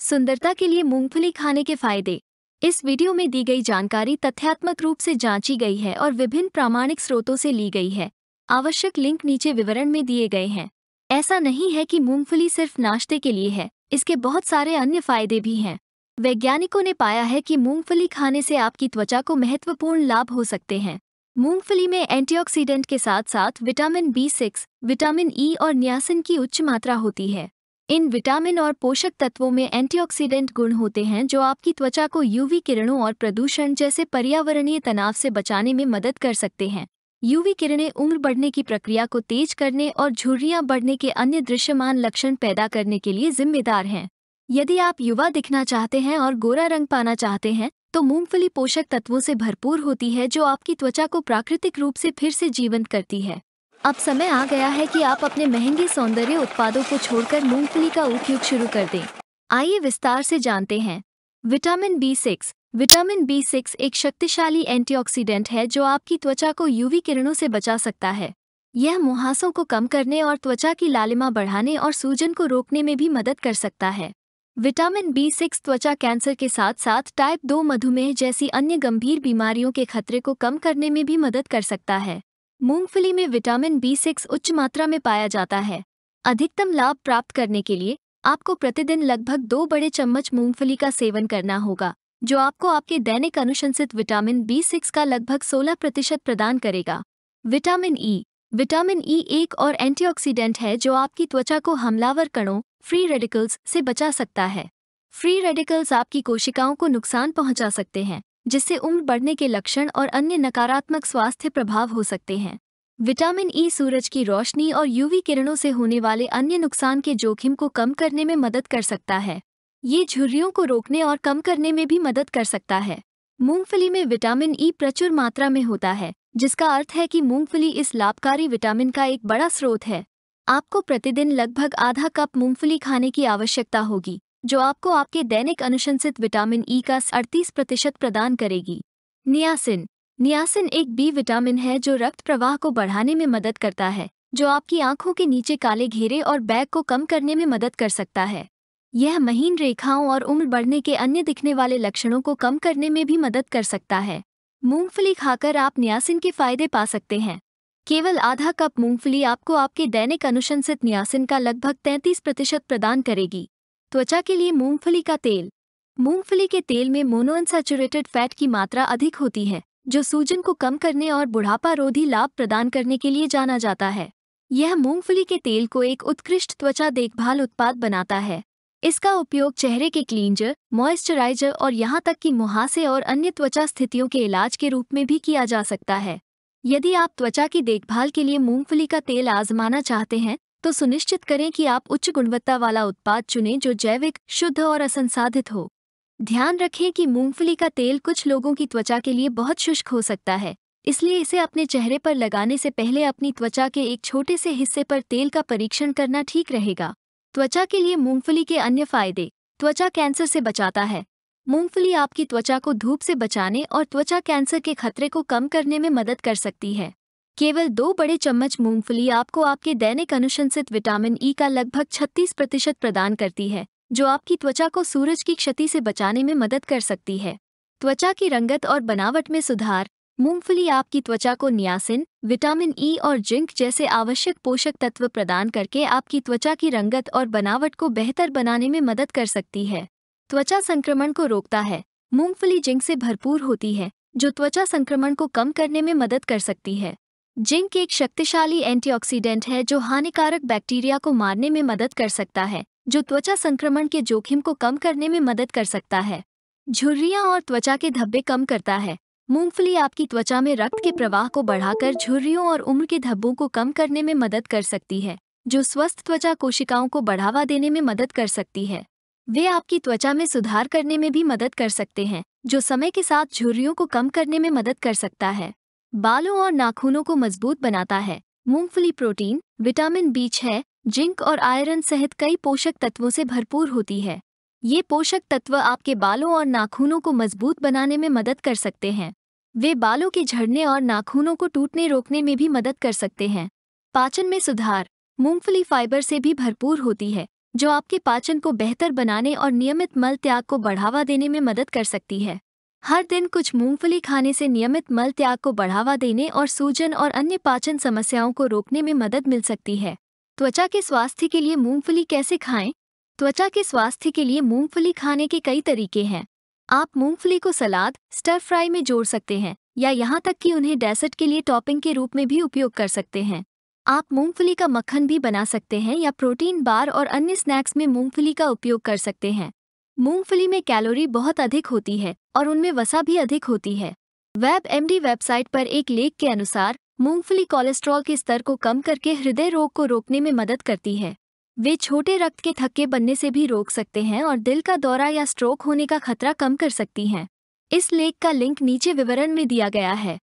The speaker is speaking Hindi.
सुंदरता के लिए मूंगफली खाने के फायदे इस वीडियो में दी गई जानकारी तथ्यात्मक रूप से जांची गई है और विभिन्न प्रामाणिक स्रोतों से ली गई है आवश्यक लिंक नीचे विवरण में दिए गए हैं ऐसा नहीं है कि मूंगफली सिर्फ नाश्ते के लिए है इसके बहुत सारे अन्य फायदे भी हैं वैज्ञानिकों ने पाया है कि मूंगफली खाने से आपकी त्वचा को महत्वपूर्ण लाभ हो सकते हैं मूंगफली में एंटीऑक्सीडेंट के साथ साथ vitamin B six vitamin E और न्यासिन की उच्च मात्रा होती है इन विटामिन और पोषक तत्वों में एंटीऑक्सीडेंट गुण होते हैं जो आपकी त्वचा को यूवी किरणों और प्रदूषण जैसे पर्यावरणीय तनाव से बचाने में मदद कर सकते हैं यूवी किरणें उम्र बढ़ने की प्रक्रिया को तेज करने और झुर्रियां बढ़ने के अन्य दृश्यमान लक्षण पैदा करने के लिए जिम्मेदार हैं यदि आप युवा दिखना चाहते हैं और गोरा रंग पाना चाहते हैं तो मूंगफली पोषक तत्वों से भरपूर होती है जो आपकी त्वचा को प्राकृतिक रूप से फिर से जीवंत करती है अब समय आ गया है कि आप अपने महंगे सौंदर्य उत्पादों को छोड़कर मूंगफली का उपयोग शुरू कर दें आइए विस्तार से जानते हैं vitamin B six vitamin B six एक शक्तिशाली एंटीऑक्सीडेंट है जो आपकी त्वचा को यूवी किरणों से बचा सकता है यह मुहासों को कम करने और त्वचा की लालिमा बढ़ाने और सूजन को रोकने में भी मदद कर सकता है विटामिन बी सिक्स त्वचा कैंसर के साथ साथ टाइप दो मधुमेह जैसी अन्य गंभीर बीमारियों के खतरे को कम करने में भी मदद कर सकता है मूंगफली में विटामिन बी सिक्स उच्च मात्रा में पाया जाता है अधिकतम लाभ प्राप्त करने के लिए आपको प्रतिदिन लगभग दो बड़े चम्मच मूंगफली का सेवन करना होगा जो आपको आपके दैनिक अनुशंसित विटामिन बी सिक्स का लगभग 16 प्रतिशत प्रदान करेगा विटामिन ई विटामिन ई एक और एंटीऑक्सीडेंट है जो आपकी त्वचा को हमलावर कणों फ्री रेडिकल्स से बचा सकता है फ्री रेडिकल्स आपकी कोशिकाओं को नुकसान पहुंचा सकते हैं जिससे उम्र बढ़ने के लक्षण और अन्य नकारात्मक स्वास्थ्य प्रभाव हो सकते हैं विटामिन ई e सूरज की रोशनी और यूवी किरणों से होने वाले अन्य नुकसान के जोखिम को कम करने में मदद कर सकता है ये झुर्रियों को रोकने और कम करने में भी मदद कर सकता है मूंगफली में विटामिन ई e प्रचुर मात्रा में होता है जिसका अर्थ है कि मूंगफली इस लाभकारी विटामिन का एक बड़ा स्रोत है आपको प्रतिदिन लगभग आधा कप मूंगफली खाने की आवश्यकता होगी जो आपको आपके दैनिक अनुशंसित विटामिन ई e का अड़तीस प्रतिशत प्रदान करेगी नियासिन नियासिन एक बी विटामिन है जो रक्त प्रवाह को बढ़ाने में मदद करता है जो आपकी आंखों के नीचे काले घेरे और बैग को कम करने में मदद कर सकता है यह महीन रेखाओं और उम्र बढ़ने के अन्य दिखने वाले लक्षणों को कम करने में भी मदद कर सकता है मूंगफली खाकर आप नियासिन के फायदे पा सकते हैं केवल आधा कप मूंगफली आपको आपके दैनिक अनुशंसित नियासिन का लगभग 33 प्रतिशत प्रदान करेगी त्वचा के लिए मूंगफली का तेल मूंगफली के तेल में मोनोअनसेचुरेटेड फैट की मात्रा अधिक होती है जो सूजन को कम करने और बुढ़ापा रोधी लाभ प्रदान करने के लिए जाना जाता है यह मूंगफली के तेल को एक उत्कृष्ट त्वचा देखभाल उत्पाद बनाता है इसका उपयोग चेहरे के क्लींजर मॉइस्चराइजर और यहाँ तक कि मुहासे और अन्य त्वचा स्थितियों के इलाज के रूप में भी किया जा सकता है यदि आप त्वचा की देखभाल के लिए मूंगफली का तेल आजमाना चाहते हैं तो सुनिश्चित करें कि आप उच्च गुणवत्ता वाला उत्पाद चुनें जो जैविक शुद्ध और असंसाधित हो ध्यान रखें कि मूंगफली का तेल कुछ लोगों की त्वचा के लिए बहुत शुष्क हो सकता है इसलिए इसे अपने चेहरे पर लगाने से पहले अपनी त्वचा के एक छोटे से हिस्से पर तेल का परीक्षण करना ठीक रहेगा त्वचा के लिए मूंगफली के अन्य फायदे त्वचा कैंसर से बचाता है मूंगफली आपकी त्वचा को धूप से बचाने और त्वचा कैंसर के खतरे को कम करने में मदद कर सकती है केवल दो बड़े चम्मच मूंगफली आपको आपके दैनिक अनुशंसित विटामिन ई e का लगभग 36 प्रतिशत प्रदान करती है जो आपकी त्वचा को सूरज की क्षति से बचाने में मदद कर सकती है त्वचा की रंगत और बनावट में सुधार मूंगफली आपकी त्वचा को नियासिन विटामिन ई e और जिंक जैसे आवश्यक पोषक तत्व प्रदान करके आपकी त्वचा की रंगत और बनावट को बेहतर बनाने में मदद कर सकती है त्वचा संक्रमण को रोकता है मूंगफली जिंक से भरपूर होती है जो त्वचा संक्रमण को कम करने में मदद कर सकती है जिंक एक शक्तिशाली एंटीऑक्सीडेंट है जो हानिकारक बैक्टीरिया को मारने में मदद कर सकता है जो त्वचा संक्रमण के जोखिम को कम करने में मदद कर सकता है झुर्रियाँ और त्वचा के धब्बे कम करता है मूंगफली आपकी त्वचा में रक्त के प्रवाह को बढ़ाकर झुर्रियों और उम्र के धब्बों को कम करने में मदद कर सकती है जो स्वस्थ त्वचा कोशिकाओं को बढ़ावा देने में मदद कर सकती है वे आपकी त्वचा में सुधार करने में भी मदद कर सकते हैं जो समय के साथ झुर्रियों को कम करने में मदद कर सकता है बालों और नाखूनों को मजबूत बनाता है मूंगफली प्रोटीन विटामिन बी है जिंक और आयरन सहित कई पोषक तत्वों से भरपूर होती है ये पोषक तत्व आपके बालों और नाखूनों को मजबूत बनाने में मदद कर सकते हैं वे बालों के झड़ने और नाखूनों को टूटने रोकने में भी मदद कर सकते हैं पाचन में सुधार मूंगफली फाइबर से भी भरपूर होती है जो आपके पाचन को बेहतर बनाने और नियमित मल त्याग को बढ़ावा देने में मदद कर सकती है हर दिन कुछ मूंगफली खाने से नियमित मल त्याग को बढ़ावा देने और सूजन और अन्य पाचन समस्याओं को रोकने में मदद मिल सकती है त्वचा के स्वास्थ्य के लिए मूंगफली कैसे खाएं त्वचा के स्वास्थ्य के लिए मूंगफली खाने के कई तरीके हैं आप मूंगफली को सलाद स्टर फ्राई में जोड़ सकते हैं या यहाँ तक कि उन्हें डेसर्ट के लिए टॉपिंग के रूप में भी उपयोग कर सकते हैं आप मूंगफली का मक्खन भी बना सकते हैं या प्रोटीन बार और अन्य स्नैक्स में मूंगफली का उपयोग कर सकते हैं मूंगफली में कैलोरी बहुत अधिक होती है और उनमें वसा भी अधिक होती है वेब एमडी वेबसाइट पर एक लेख के अनुसार मूंगफली कोलेस्ट्रॉल के स्तर को कम करके हृदय रोग को रोकने में मदद करती है वे छोटे रक्त के थक्के बनने से भी रोक सकते हैं और दिल का दौरा या स्ट्रोक होने का खतरा कम कर सकती हैं इस लेख का लिंक नीचे विवरण में दिया गया है